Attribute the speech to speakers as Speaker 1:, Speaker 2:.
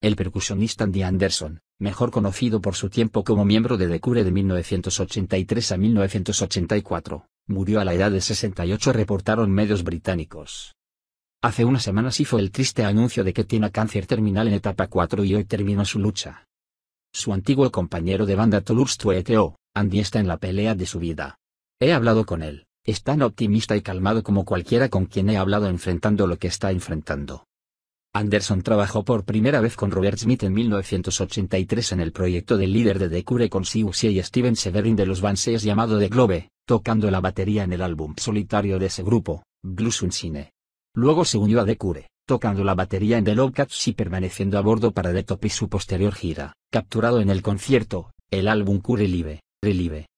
Speaker 1: El percusionista Andy Anderson, mejor conocido por su tiempo como miembro de The Cure de 1983 a 1984, murió a la edad de 68 reportaron medios británicos. Hace unas semanas hizo el triste anuncio de que tiene cáncer terminal en etapa 4 y hoy terminó su lucha. Su antiguo compañero de banda Toulouse Andy está en la pelea de su vida. He hablado con él, es tan optimista y calmado como cualquiera con quien he hablado enfrentando lo que está enfrentando. Anderson trabajó por primera vez con Robert Smith en 1983 en el proyecto del líder de The Cure con Siouxsie y Steven Severin de los Banshees llamado The Globe, tocando la batería en el álbum solitario de ese grupo, Blues Cine. Luego se unió a The Cure, tocando la batería en The Cats y permaneciendo a bordo
Speaker 2: para The Top y su posterior gira, capturado en el concierto, el álbum Cure Live, Relive,